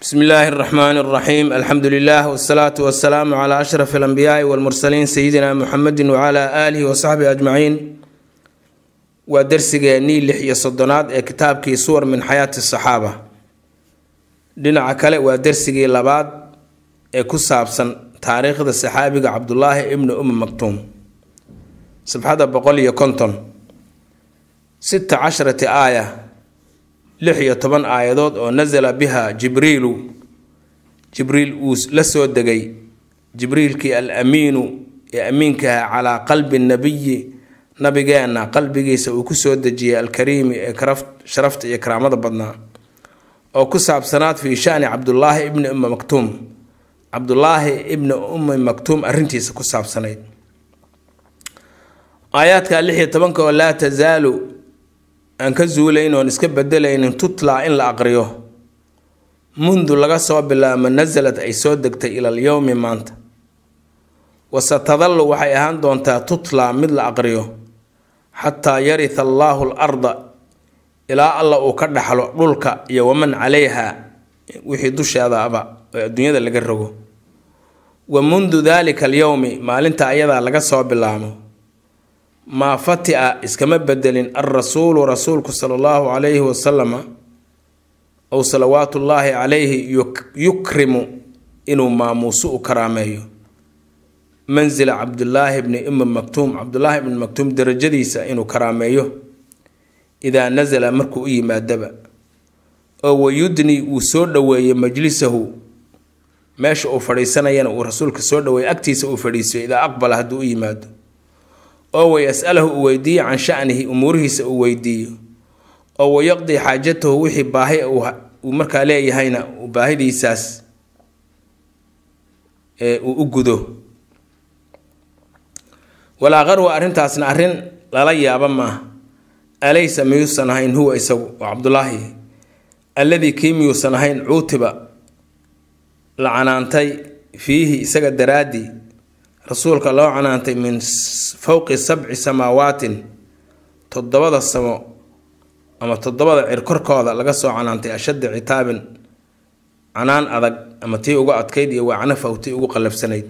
bismi illaahi اraxmaani اraxiim alxamdu lilah wsalaatu wasalaamu calaa ashraf alambiyaai walmursaliin sayidina muxamedin wcla aalihi wasaxbihi ajmaciin waa dersigeennii lix iyo soddonaad ee kitaabkii suwar min xayaati saxaaba dhinaca kale waa darsigii labaad ee ku saabsan taariikhda saxaabiga cabdullaahi ibnu ummi maktuum sabxada boqol iyo konton sita casharati aaya lix iyo toban aayadood oo nasala biha jibriilu jibriil uu la soo degay jibriilkii al amiinu ee amiinkaha ah calaa qalbi nabiyi nabigeenna qalbigiisa uu ku soo dejiyay alkariimi ee sharafta iyo karaamada badnaa oo ku saabsanaad fii shani cabdullaahi ibni ummi maktuum cabdulaahi ibni ummi maktuum arintiisa ku saabsanayd aayaadka lix iyo tobanka oo laa tasaalu aan ka zuulaynoon iska bedelaynin tutlaa in la aqriyo mundu laga soo bilaabmo nasalad ay soo degtay ilal yowmi maanta wasatadallu waxay ahaan doontaa tutlaa mid la aqriyo xataa yaritha allaahu l arda ilaa alla uu ka dhaxlo dhulka iyo waman calayha wixii dusheeda oo adduunyada laga rogo wa mundu daalika alyowmi maalinta ayadaa laga soo bilaabo maa fatica iskama bedelin alrasuulu rasuulku sala allahu calayhi wasalama ow salawaatu ullaahi calayhi yukrimu inuu maamuuso u karaameeyo manzila cabdillaahi bni imi maktuum cabdullaahi bni maktuum darajadiisa inuu karaameeyo idaa nazala markuu u yimaadaba oo wayudni wuu soo dhoweeyey majlisahu meesha uu fadhiisanayana uu rasuulka soo dhaweeyo agtiisa uu fadhiisiyo idaa aqbala hadduu u yimaado oo wayasalahu uu weydiiyo can shanihi umuurihiisa uu weydiiyo oo wayaqdii xaajatahu wixii baahi uu markaa leeyahayna uu baahidiisaas ee uu u gudo walaa qarwa arrintaasna arrin lala yaaba maaha alaysa miyuusan ahayn huwa isagu oo cabdulaahi alladii kii miyuusan ahayn cuutiba la canaantay fiihi isaga daraaddii rasuulka loo canaantay min fowqi sabci samaawaatin toddobada samo ama toddobada cir korkooda laga soo canaantay ashadda citaabin canaan adag ama tii ugu adkayd iyo wacnafaw tii ugu qallafsanayd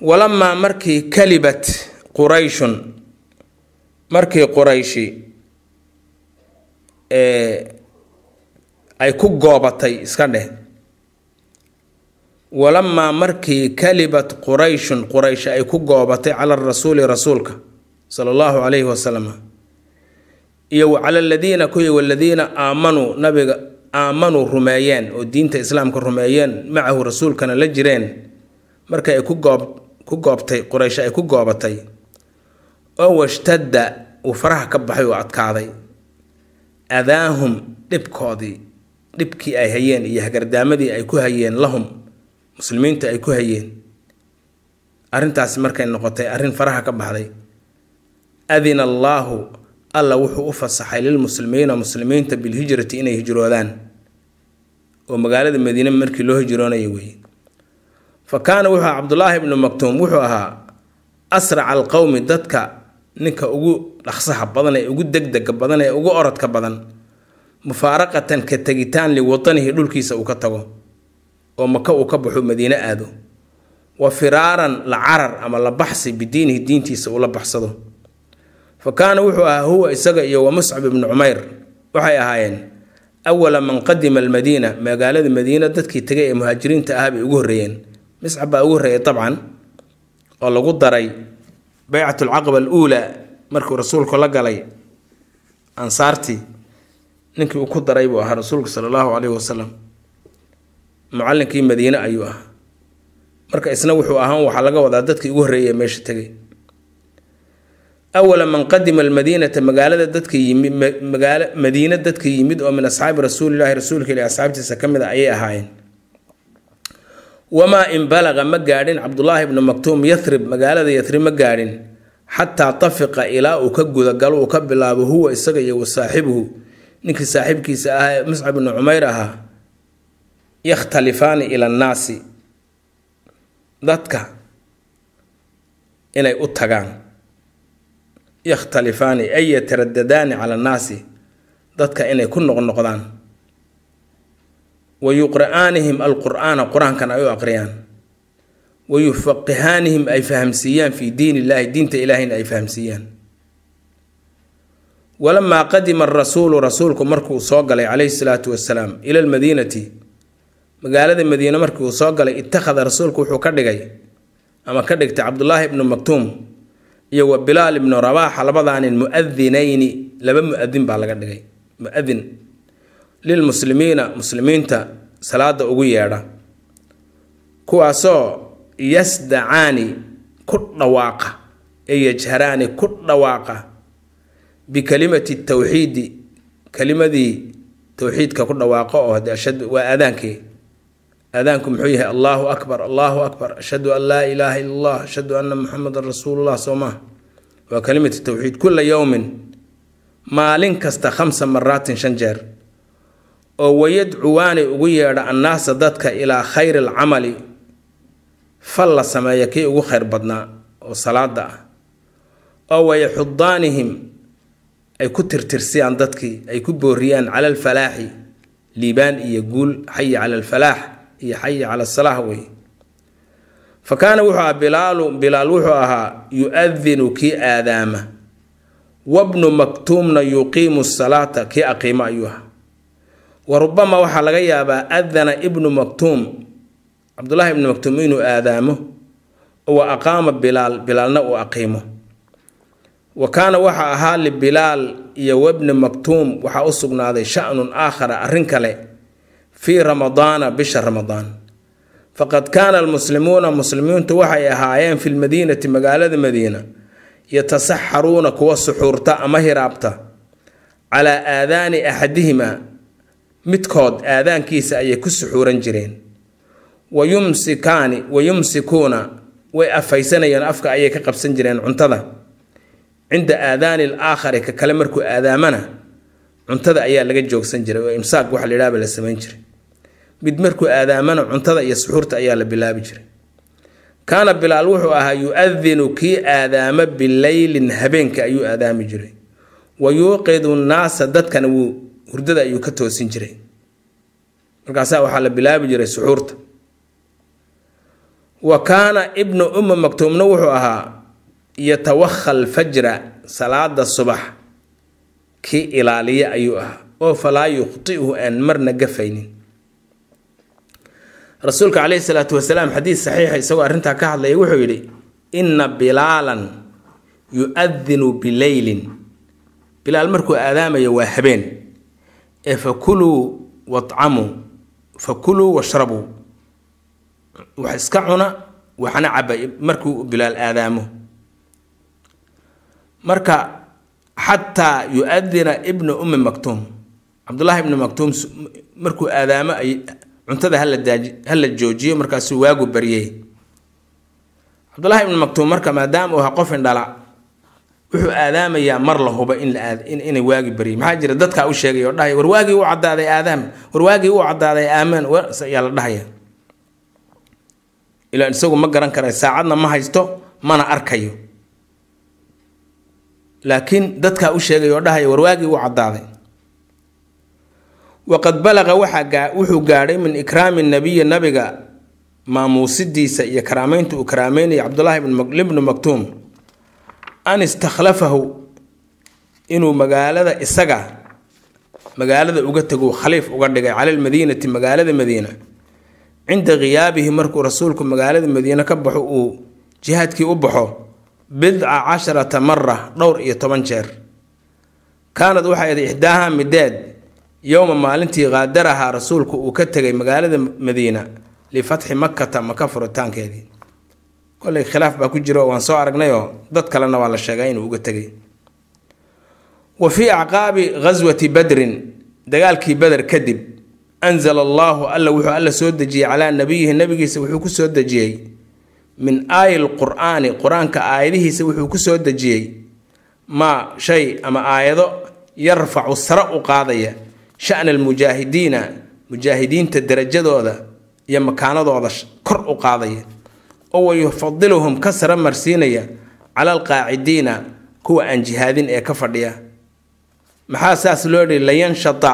walamaa markii kalibat qurayshun markii qurayshi ee ay ku goobatay iska dheh walamaa markii kalibat qurayshun quraysh ay ku goobatay cala rasuuli rasuulka sala allahu calayhi wasalam iyo wacala aladiina kuwii waladiina aamanuu nabiga aamanuu rumeeyeen oo diinta islaamka rumeeyeen macahu rasuulkana la jireen markay ku goob ku goobtay quraysh ay ku goobatay oo washtadda uu faraha ka baxay oo adkaaday adaahum dhibkoodii dhibkii ay hayeen iyo hagardaamadii ay ku hayeen lahum muslimiinta ay ku hayeen arintaasi markay noqotay arrin faraha ka baxday adina allaahu alla wuxuu u fasaxay lilmuslimiina muslimiinta bilhijrati inay hijroodaan oo magaalada madiine markii loo hijroonayo wey fa kaana wuxuu aha cabdulaahi ibnu maktuum wuxuu ahaa asraca alqowmi dadka ninka ugu dhaqsaha badan ee ugu degdega badan ee ugu orodka badan mufaaraqatan ka tegitaan liwadanihi dhulkiisa uu ka tago oo maka uu ka baxo madiine aado wa firaaran la carar ama la baxsi bidiinihi diintiisa uu la baxsado fa kaana wuxuu ahaa huwa isaga iyo wa muscab ibnu cumayr waxay ahaayeen awala man qadima almadiina magaalada madiina dadkii tegay ee muhaajiriinta ahaa bay ugu horreeyeen muscab baa ugu horreeyay dabcan oo lagu daray baycat alcaqaba aluulaa markuu rasuulku la galay ansaartii ninkii uu ku daray buu ahaa rasuulku sala allahu caleyhi wasalam mucalinkii madiine ayuu ahaa marka isna wuxuu ahaan waxaa laga wadaa dadkii ugu horreeyay meesha tegay awala man qadima almadiinata magaalada dadka yimid magaalo madiine dadka yimid oo min asxaabi rasuulilaahi rasuulka ilaahi asxaabtiisa ka mid a ah ayay ahaayeen wamaa in balaqa ma gaadhin cabdulaahi bnu maktuum yarib magaalada yarib ma gaadhin xataa tafiqa ilaa uu ka gudagalo uu ka bilaabo huwa isaga iyo wa ninkii saaxiibkiisa ah ee muscab bnu cumayr ahaa yakhtalifaani ila annaasi dadka inay u tagaan yakhtalifaani ay yataradadaani cala annaasi dadka inay ku noqnoqdaan wa yuqra'aanihim alqur'aana qur-aankan ay u aqriyaan wa yufaqihaanihim ay fahamsiiyaan fii diin illaahi diinta ilaahayna ay fahamsiiyaan walamaa qadima arasuulu rasuulku markuu soo galay calayhi salaatu wasalaam ila almadiinati magaalada madiine markii uu soo galay itakhada rasuulku wuxuu ka dhigay ama ka dhigtay cabdulaahi ibnu maktuum iyo wa bilaal ibnu rabaaxa labadaanin muadinayni laba muadin baa laga dhigay muadin lilmuslimiina muslimiinta salaada ugu yeedha kuwaasoo yasdacaani ku dhawaaqa ee yajharaani ku dhawaaqa bikalimati tawxiidi kalimadii towxiidka ku dhawaaqa oo de ashad waa aadaankii aadaanku muxuu yahay allaahu akbar allaahu akbar ashhadu an laa ilaaha ila allah ashhadu ana muxamadan rasuulullah soo maha waa kalimatu tawxiid kula yowmin maalin kasta khamsa maraatin shan jeer oo wayadcuwaani ugu yeedha annaasa dadka ilaa khayri alcamali fal la sameeya kii ugu khayr badnaa oo salaada ah oo wayaxudaanihim ay ku tirtirsiyaan dadkii ay ku booriyaan cala alfalaaxi liibaan iyo guul xayi cala alfalaax iyo xayi cala salaa wey fa kaana wuxuu ahaa bilaalu bilaal wuxuu ahaa yu-adinu kii aadaama wabnu maktuumna yuqiimu salaata kii aqiimo ayuu ahaa wa rubama waxaa laga yaabaa adana ibnu maktuum cabdulahi ibnu maktuum inuu aadaamo wa aqaama bilaal bilaalna uu aqiimo wa kaana waxaa ahaa libilaal iyo wabni maktuum waxaa u sugnaaday shanun aakhara arrin kale fii ramadaana bisha ramadaan faqad kaana almuslimuuna muslimiintu waxay ahaayeen fi lmadiinati magaalada madiina yatasaxaruuna kuwa suxuurta ama hiraabta calaa aadaani axadihima midkood aadaankiisa ayay ku suxuuran jireen wayumsikaani wayumsikuuna way afhaysanayeen afka ayay ka qabsan jireen cuntada cinda aadaani al aakhari ka kale markuu aadaamana cuntada ayaa laga joogsan jiray oo imsaaq waxa la yidhahba la samayn jiray mid markuu aadaamana cuntada iyo suxuurta ayaa la bilaabi jiray kaana bilaal wuxuu ahaa yu-adinu kii aadaama bileylin habeenka ayuu aadaami jiray wa yuuqidu nnaasa dadkana wuu hurdada ayuu ka toosin jiray markaasaa waxaa la bilaabi jiray suxuurta wa kaana ibnu umma maktuumna wuxuu ahaa yatawaha alfajra salaada subax kii ilaaliya ayuu ahaa oo falaa yukhti'uhu aan marna gafaynin rasuulka caleyhi salaatu wasalaam xadiis saxiixa isagoo arintaa ka hadlaya wuxuu yidhi ina bilaalan yu-adinu bileylin bilaal markuu aadaamayo waa habeen ee fa kuluu wacamuu fa kuluu washrabuu wax iska cuna waxna caba markuu bilaal aadaamo marka xataa yu-adina ibna ummi maktuum cabdullaahi ibni maktuum markuu aadaamo cuntada hala joojiyo markaasu waagu baryay cabdulaahi ibnu maktuum marka maadaama uu ahaa qof indhala wuxuu aadaamayaa mar la hubo inay waagi baryay maxaa jira dadkaa u sheegay oo dhahaya war waagii uu caddaaday aadaam war waagii uu caddaaday aamaan ayaa la dhahaya ilaa isagu ma garan karayo saacadna ma haysto mana arkayo laakiin dadkaa u sheegay oo dhahaya war waagii uu caddaaday waqad balaqa wuxuu gaadhay min ikraami nabiya nabiga maamuusidiisa iyo karaameynta uu karaameynaya cabdulaahi libnu maktuum an istakhlafahu inuu magaalada isaga magaalada uga tego khaliif uga dhigay cala lmadiinati magaalada madiina cinda khiyaabihi markuu rasuulku magaalada madiine ka baxo uu jihaadkii u baxo bidca casharata mara dhowr iyo toban jeer kaanad waxay ida ixdaaha mideed yowma maalintii qaadarahaa rasuulku uu ka tegay magaalada madiina lifatxi makata maka furitaankeedii kolley khilaaf baa ku jiro waan soo aragnayoo dad kalena waa la sheegaa inuu uga tegay wa fii acqaabi ghaswati badrin dagaalkii beder kadib anzala allaahu alla wuxuu alla soo dejiyey calaa nabiyihi nabigiisa wuxuu ku soo dejiyey min aayi lqur'aani qur-aanka aayadihiisa wuxuu ku soo dejiyey maa shay ama aayado yarfacu sare u qaadaya shana almujaahidiina mujaahidiinta darajadooda iyo makaanadooda kor u qaadaya oo yufadiluhum ka sara marsiinaya cala alqaacidiina kuwa aan jihaadin ee ka fadhiya maxaa saas loo dhihi layanshata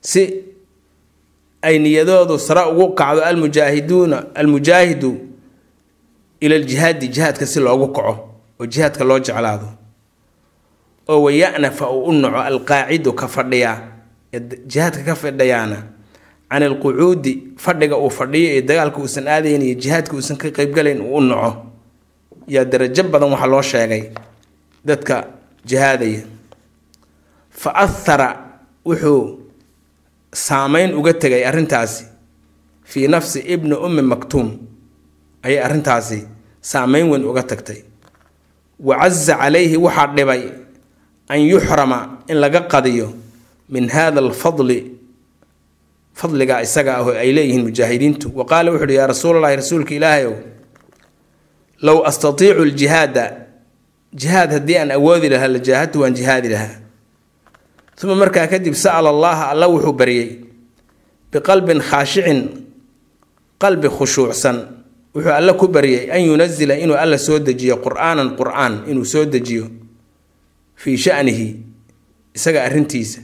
si ay niyadoodu sare ugu kacdo almujaahiduuna almujaahidu ila aljihaadi jihaadka si loogu kaco oo jihaadka loo jeclaado oo wayanafa uu u naco alqaacidu ka fadhiya jihaadka ka fadhiyaana can alqucuudi fadhiga uu fadhiyo iyo dagaalka uusan aadayn iyo jihaadka uusan ka qeybgalayn uu u naco yaa darajo badan waxaa loo sheegay dadka jihaadaya fa athara wuxuu saameyn uga tegay arrintaasi fii nafsi ibni ummi maktuum ayay arrintaasi saameyn weyn uga tagtay wa caza calayhi waxaa dhibay an yuxrama in laga qadiyo min hada alfadli fadliga isaga ah ay leeyihiin mujaahidiintu wa qaala wuxu uhi yaa rasuulalahi rasuulka ilaahayow low astatiicu ljihaada jihaad haddii aan awoodi lahaa la jaahadtu waan jihaadi lahaa uma markaa kadib sa'ala allaha alla wuxuu baryey biqalbin khaashicin qalbi khushuucsan wuxuu alla ku baryey an yunazila inuu alla soo dejiyo qur'aanan qur'aan inuu soo dejiyo fii shanihi isaga arintiisa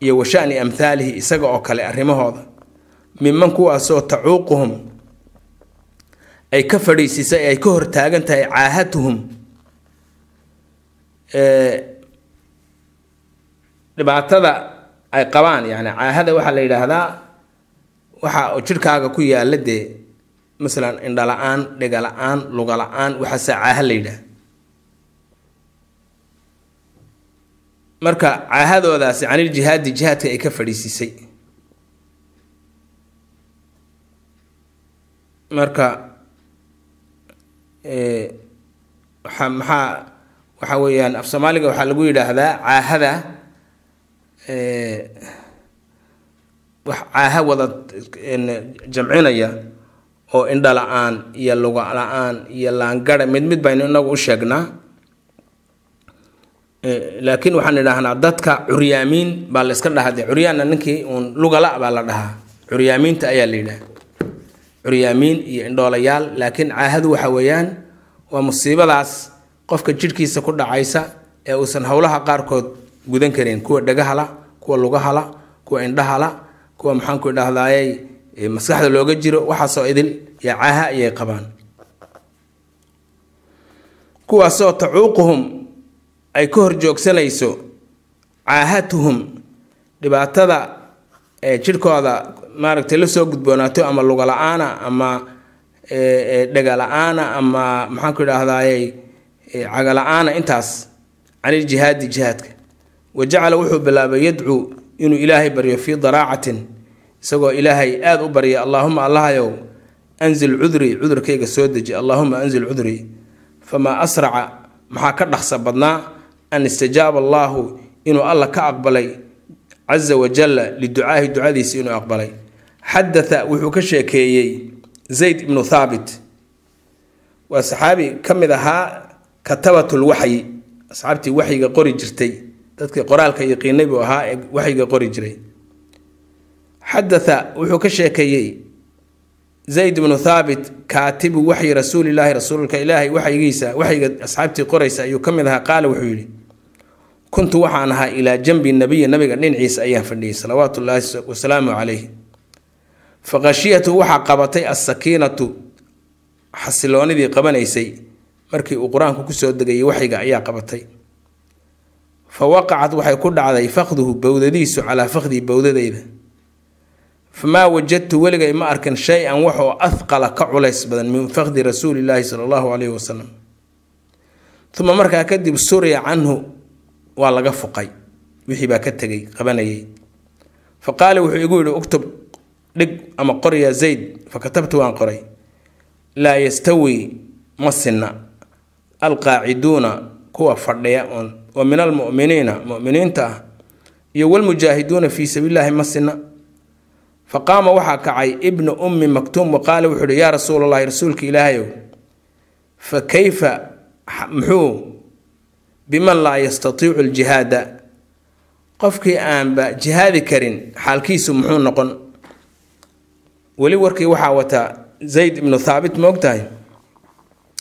iyo wa shani amhaalihi isaga oo kale arrimahooda miman kuwaasoo tacuuquhum ay ka fadhiisisay ay ka hortaagan tahay caahatuhum dhibaatada ay qabaan yani caahada waxaa la yidhaahdaa waxa jirkaaga ku yaala dee masalan indhala-aan dhiga la-aan luga la-aan waxaasaa caaha la yidhaahda marka caahadoodaasi caniljihaadi jihaadka ay ka fadhiisiisay marka waxaa maxaa waxaa weeyaan af soomaaliga waxaa lagu yidhaahdaa caahada wax caaha wada jamcinaya oo la aan iyo luga la-aan iyo laangara mid mid baynu inagu u sheegnaa Eh, laakiin waxaan idhaahnaa dadka curyaamiin baa la yska dhahaa curyaanna ninkii uun lugala baa la dhahaa curyaamiinta ayaa la yidhaha curyaamiin iyo indhoolayaal laakiin caahadu waxa weeyaan waa musiibadaas qofka jidhkiisa ku dhacaysa ee uusan howlaha qaarkood gudan karin kuwa dhagahala kuwa lugahala kuwa indhahala kuwa maxaanku idhahdayey maskaxda looga jiro waxaasoo idil iyo caaha ayay qabaan kuwaasoo tacuuquhum ay ka horjoogsanayso caahatuhum dhibaatada jirhkooda maaragtay lasoo gudboonaato ama lugo la-aana ama dhega la-aana ama maxaanku idhaahdaayey caga la-aana intaas caniljihaadi jihaadka wa jacala wuxuu bilaabay yadcuu inuu ilaahay baryo fii daraacatin isagoo ilaahay aada u barya allaahuma allahayow anzil cudri cudurkayga soo deji allaahuma anzil cudri famaa asraca maxaa ka dhaqsa badnaa an istajaaba allaahu inuu alla ka aqbalay caza wajalla liducaahi ducadiisi inuu aqbalay xadatha wuxuu ka sheekeeyey zayd ibnu thaabit waa saxaabi ka mid ahaa katabatul waxyi asxaabtii waxyiga qori jirtay dadkii qoraalka yaqiinay buu ahaa ee waxyiga qori jiray xadatha wuxuu ka sheekeeyey zayd ibnu thaabit kaatibu waxyi rasuulilaahi rasuulka ilaahay waxyigiisa waxyiga asxaabtii qoraysa ayuu ka mid ahaa qaala wuxuu yidhi kuntu waxaan ahaa ilaa jambi nabiya nabiga dhinaciisa ayaan fadhiyey salawaatullaahi wasalaamu calayh fa waxaa qabatay as-sakiinatu xasiloonidii qabanaysay markii uu qur-aanku kusoo degayay waxyiga ayaa qabatay fa waqacat waxay ku dhacday fakduhu bowdadiisu calaa fakdii bowdadeyda famaa wajadtu weligay ma arkin shay-an wax ahqala ka culays badan min fakdi rasuulilaahi sala allahu calayhi wasalam uma markaa kadib suriya canhu waa laga fuqay wixii baa ka tegay qabanayay fa qaala wuxuu igu yidhi uktub dhig ama qor yaa zayd fa katabtu waan qoray laa yastawi ma sinna alqaaciduuna kuwa fadhiya oon oo min almu'miniina mu'miniinta ah iyo walmujaahiduuna fii sabiilillaahi ma sinna fa qaama waxaa kacay ibnu ummi maktuum wa qaala wuxuu ihi yaa rasuul allahi rasuulka ilaahayow fa kayfa muxuu biman laa yastatiicu aljihaada qofkii aanba jihaadi karin xaalkiisu muxuu noqon weli warkii waxaa wataa zayd ibnu thaabit moogtahay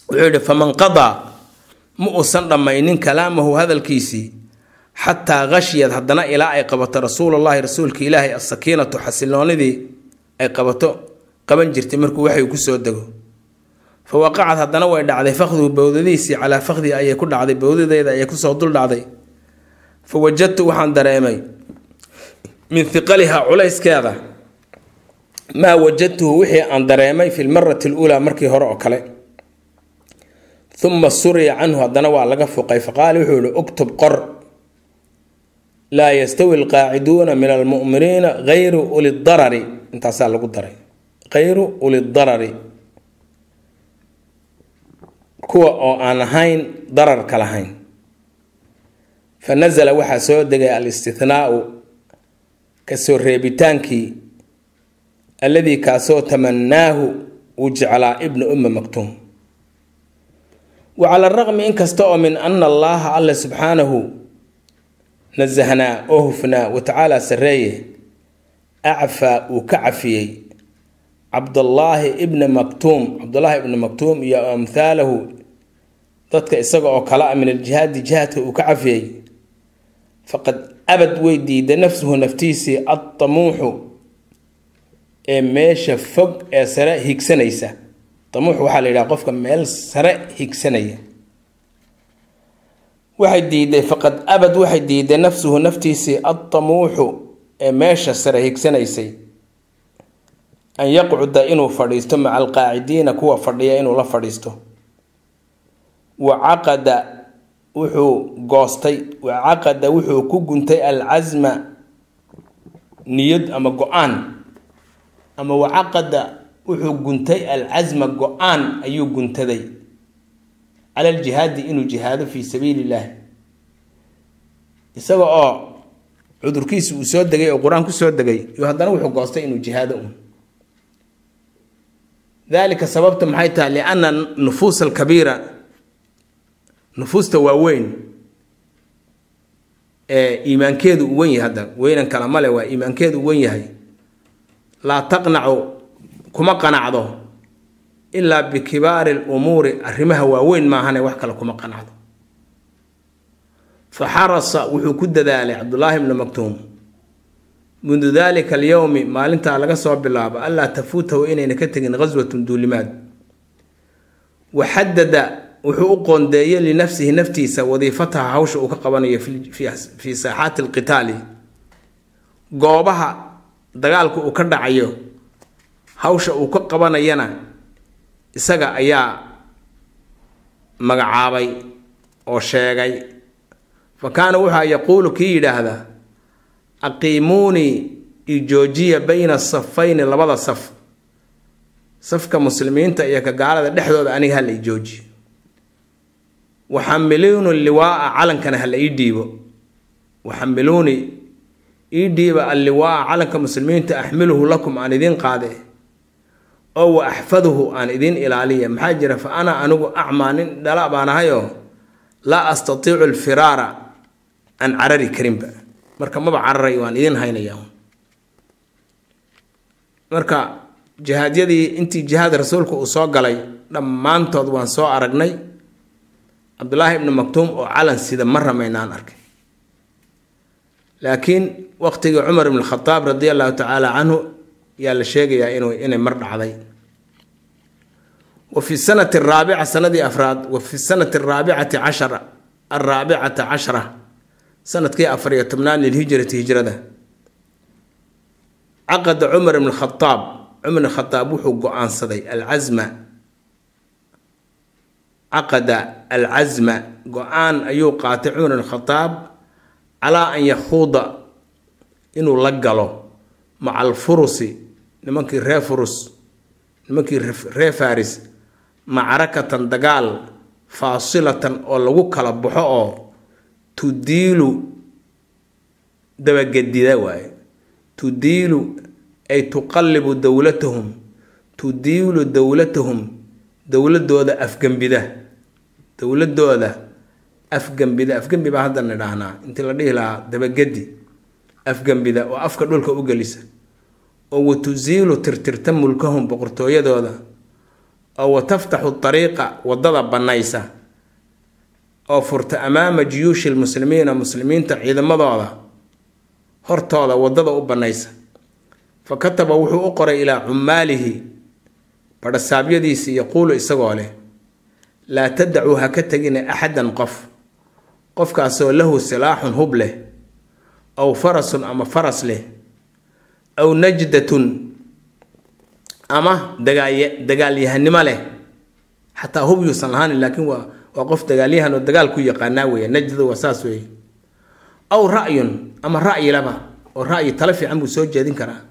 wuxuu yihi faman qadaa ma uusan dhammaynin kalaamahu hadalkiisii xataa qashiyad haddana ilaa ay qabato rasuulullaahi rasuulka ilaahay asakiinatu xasilloonidii ay qabato qaban jirtay markuu waxay kusoo dego fa waqacad haddana way dhacday fakhduhu bowdadiisii calaa fakhdihi ayay ku dhacday bowdadeeda ayay kusoo dul dhacday fa wajadtu waxaan dareemay min hiqalihaa culayskeeda maa wajadtuhu wixii aan dareemay fi lmarati luulaa markii hore oo kale uma suriya canhu haddana waa laga fuqay faqaala wuxuu yihi uktub qor laa yastawi alqaaciduuna min almuminiina ayru ulidarari intaasaa lagu daray ayru ulidarari kuwa oo aan ahayn dararka lahayn fa nasala waxaa soo degay al istithnaau kasoo reebitaankii alladii kaasoo tamanaahu uu jeclaa ibnu umma maktuum wa cala araqmi inkasta oo min ana allaaha alle subxaanahu nasahnaa oo hufnaa watacaala sarreeye acfaa uu ka cafiyey cabdallaahi ibna maktuum cabdullaahi ibna maktuum iyo amthaalahu dadka isaga oo kale a ah min aljihaadi jihaadka uu ka cafiyey faqad abad way diiday nafsuhu naftiisii addamuuxu ee meesha fog ee sare higsanaysa damuux waxaa la yidhaha qofka meel sare higsanaya waxay diiday faqad abad waxay diiday nafsuhu naftiisii addamuuxu ee meesha sare higsanaysay an yaqcuda inuu fadhiisto maca alqaacidiina kuwa fadhiya inuu la fadhiisto wacaqada wuxuu goostay wacaqada wuxuu ku guntay alcasma niyad ama go-aan ama wacaqada wuxuu guntay alcasma go-aan ayuu guntaday cala aljihaadi inuu jihaado fii sabiili illaah isaga oo cudurkiisa uu soo degay oo qur-aan ku soo degay iyo haddana wuxuu goostay inuu jihaado un dalika sababta maxay tahay lianna nufuusa alkabiira nufuusta waaweyn ee iimaankeedu u wen yahay hadda weynan kale male waa iimaankeedu u wen yahay laa taqnacu kuma qanacdo ilaa bikibaari lumuuri arrimaha waaweyn maahane wax kale kuma qanacdo fa xarasa wuxuu ku dadaalay cabdullaahi bnu maktuum mundu dalika alyowmi maalintaa laga soo bilaabo allaa tafuutahu inayna ka tegin ghaswatun duulimaad wa xadada wuxuu u qoondeeyey linafsihi naftiisa wadiifataha hawsha uu ka qabanayo fii saaxaati alqitaali goobaha dagaalku uu ka dhacayo hawsha uu ka qabanayana isaga ayaa magacaabay oo sheegay fa kaana wuxaa yaquulu kii yidhaahda aqiimuunii ijoojiya bayna safayni labada saf safka muslimiinta iyo ka gaalada dhexdooda aniga hala ijoojiyo waxamiluuni liwaaa calankana hala ii dhiibo waxamiluuni ii dhiiba alliwaaa calanka muslimiinta axmiluhu lakum aan idin qaade oo wa axfaduhu aan idin ilaaliya maxaa jira fa ana anigu acmaa nin dhala baan ahayo laa astatiicu alfiraara aan carari karinba marka maba cararay waan idin haynaya marka jihaadyadii intii jihaad rasuulka uu soo galay dhammaantood waan soo aragnay cabdulaahi ibnu maktuum oo calan sida ma ramaynaan arkay laakiin waqtigii cumar ibn khadaab radi allahu tacaala canhu yaa la sheegayaa inay mar dhacday wa fi sanati araabica sanadii afraad wa fi sanati araabicati cashara araabicata cashara sanadkii afar iyo tobnaad lilhijrati hijrada caqada cumar ibn khadaab cumar khadaab wuxuu go-aansaday alcasma caqada alcasma go-aan ayuu qaatay cumar bin khataab calaa an yakhuuda inuu la galo maca alfurusi nimankii ree furus nimankii ree faris macrakatan dagaal faasilatan oo lagu kala baxo oo tudiilu dabagadida waaye tudiilu ay tuqallibu dowlatahum tudiilu dowlatahum dowladooda afgembida dowladooda afgembida afgembi baa hadda nidhaahnaa intii la dhihi lahaa dabagedi afgembida oo afka dhulka u gelisa oo watusiilu tirtirta mulkahum boqortooyadooda oo wataftaxu dariiqa wadada banaysa oo furta amaama jiyuushi lmuslimiina muslimiinta ciidamadooda hortooda wadada u banaysa fa kataba wuxuu u qoray ilaa cumaalihi badhasaabyadiisi yaquulu isagoo leh laa tadacuu ha ka tegina axadan qof qofkaasoo lahu silaaxun hub leh aw farasun ama faras leh aw najdatun ama dagaalyahanimo leh xataa hub yuusan lahaan laakiin waa waa qof dagaalyahan oo dagaal ku yaqaanaa weeye najdadu waa saas weeye aw ra'yun ama ra'yi laba oo ra'yi tala fiican buu soo jeedin karaa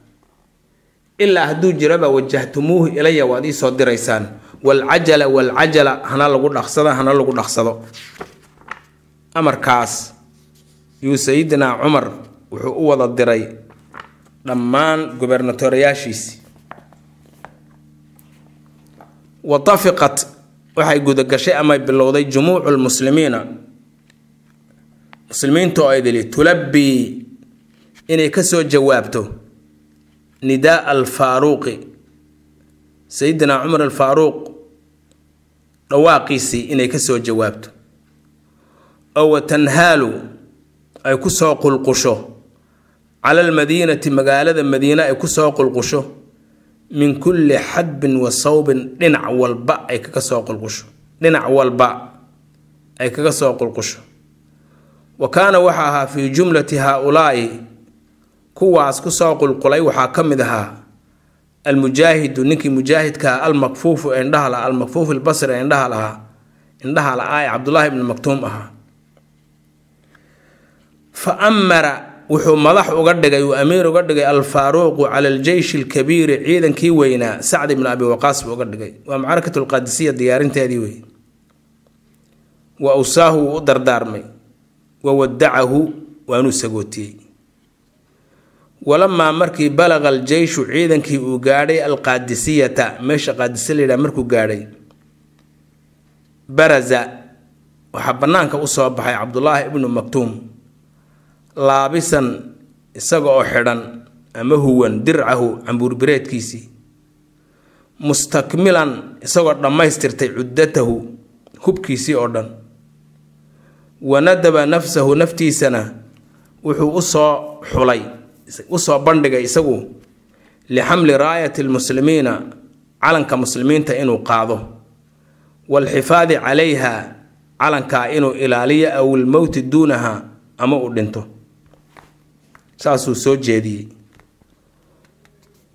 ilaa hadduu jiraba wajahtuumuuhu ilaya waad iisoo diraysaan walcajala walcajala hana lagu dhaqsado hana lagu dhaqsado amarkaas yuu sayidina cumar wuxuu u wada diray dhammaan gubernatorayaashiisii watafiqat waxay gudagashay amay bilowday jumuucu lmuslimiina muslimiinta oo aydili tulabii inay kasoo jawaabto nidaaa alfaaruuqi sayidina cumar alfaaruuq dhawaaqiisii inay ka soo jawaabto oo watanhaalu ay ku soo qulqusho cala almadiinati magaalada madiina ay ku soo qulqusho min kulli xadbin wa sawbin dhinac walba ay kaga soo qulqusho dhinac walba ay kaga soo qulqusho wa kaana waxa ahaa fii jumlati haa ulaa'i kuwaas ku soo qulqulay waxaa ka mid ahaa almujaahidu ninkii mujaahidkaa ah, almakfuufu ee indhaha lahaa almakfuufu ilbasri ee indhaha lahaa indhaha la ee cabdullaahi ibni maktuum ahaa fa amara wuxuu madax uga dhigay uu amiir uga dhigay alfaaruuqu cala aljeyshi alkabiiri ciidankii weynaa sacd ibn abi waqaas buu uga dhigay waa macrakatu alqaadisiya diyaarinteedii wey wa awsaahu wuu u dardaarmay wa wadacahu waanuu sagootiyey walamaa markii balaqa aljeyshu ciidankii uu gaadhay alqaadisiyata meesha qaadisiya la yidhaha markuu gaadhay baraza waxaa bannaanka u soo baxay cabdulaahi ibnu maktuum laabisan isaga oo xidhan ama huwan dircahu cambuurbireedkiisii mustakmilan isagoo dhammaystirtay cuddatahu hubkiisii oo dhan wanadaba nafsahu naftiisana wuxuu u soo xulay usoo bandhigay isagu lixamli raayati lmuslimiina calanka muslimiinta inuu qaado walxifaadi calayha calankaa inuu ilaaliyo aw ilmowti duunaha ama uu dhinto saasuu soo jeediyey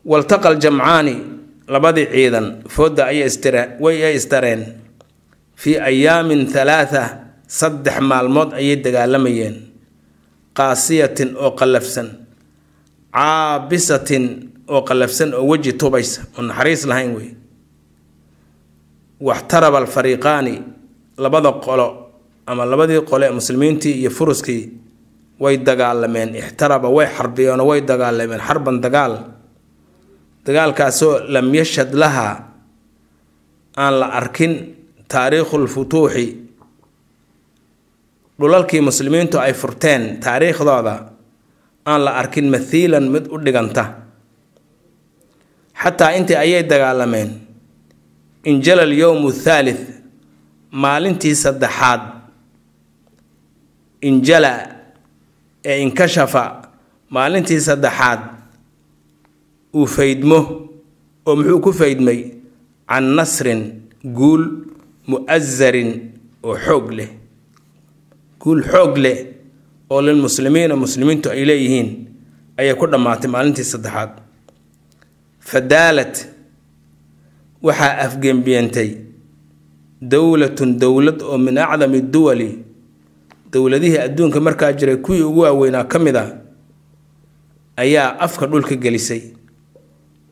waltaqa aljamcaani labadii ciidan foodda way istareen fii ayaamin halaatha saddex maalmood ayay dagaalamayeen qaasiyatin oo qallafsan caabisatin oo qallafsan oo weji tubaysa oo naxariis lahayn wey waxtaraba alfariiqaani labada qolo ama labadii qole muslimiintii iyo furuskii way dagaalameen ixtaraba way xarbiyeeno way dagaalameen xarban dagaal dagaalkaasoo lam yashhad lahaa aan la arkin taariikhul futuuxi dhulalkii muslimiintu ay furteen taariikhdooda aan la arkin mathiilan mid u dhiganta xataa intii ayay dagaalameen injala alyowmu thalith maalintii saddexaad injala ee inkashafa maalintii saddexaad uu faydmo oo muxuu ku faydmay can nasrin guul mu'asarin oo xoog leh guul xoog leh oo lilmuslimiina muslimiintu ay leeyihiin ayay ku dhammaatay maalintii saddexaad fadaalad waxaa afgembiyeentay dowlatun dowlad oo min acdami duwali dowladihii adduunka markaa jiray kuwii ugu waaweynaa ka mid a ah, ayaa afka dhulka gelisay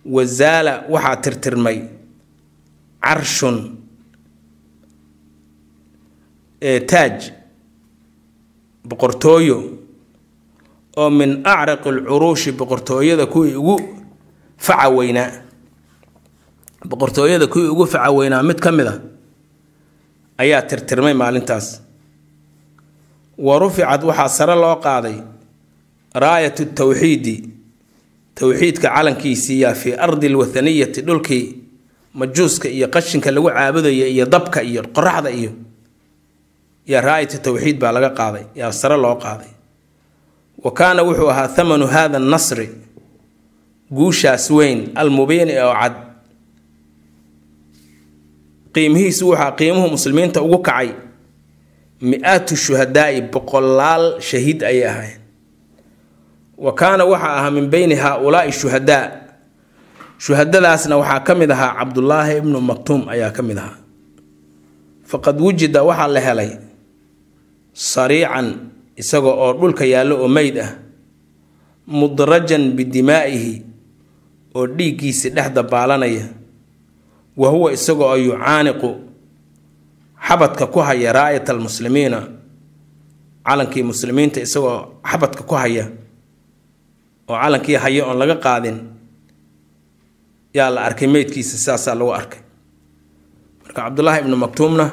wazaala waxaa tirtirmay carshun taaj boqortooyo oo min acraqi alcuruushi boqortooyada kuwii ugu faca weynaa boqortooyada kuwii ugu faca weynaa mid ka mid a ah ayaa tirtirmay maalintaas wa ruficad waxaa sare loo qaaday raayatu tawxiidi towxiidka calankiisiiyaa fii ardi alwathaniyati dhulkii majuuska iyo qashinka lagu caabudaya iyo dabka iyo qoraxda iyo yaa raa towxiid baa laga qaaday yaa sare loo qaaday wa kaana wuxuu ahaa thamanu hada nasri guushaas weyn almubiin oo cad qiimihiisu waxaa qiimuhu muslimiinta ugu kacay mi-aatu shuhadaai boqolaal shahiid ayay ahayn wa kaana waxaa ahaa min beyni haaulaai shuhadaa shuhadadaasna waxaa ka mid ahaa cabdullaahi ibnu maktuum ayaa ka mid ahaa faqad wujida waxaa la helay sariican isaga oo dhulka yaallo oo meyd ah mudrajan bidimaa'ihi oo dhiiggiisi dhex dabaalanaya wa huwa isaga oo yucaaniqu xabadka ku haya raayat almuslimiina calankii muslimiinta isagoo xabadka ku haya oo calankii haya oon laga qaadin yaa la arkay meydkiisa saasaa lagu arkay marka cabdullaahi ibnu maktuumna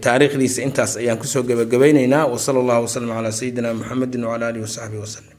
taariikhdiisa intaas ayaan kusoo gabagabaynaynaa wasala allah waslm calaa sayidina muxamedi wcala alihi wasaxbihi waslm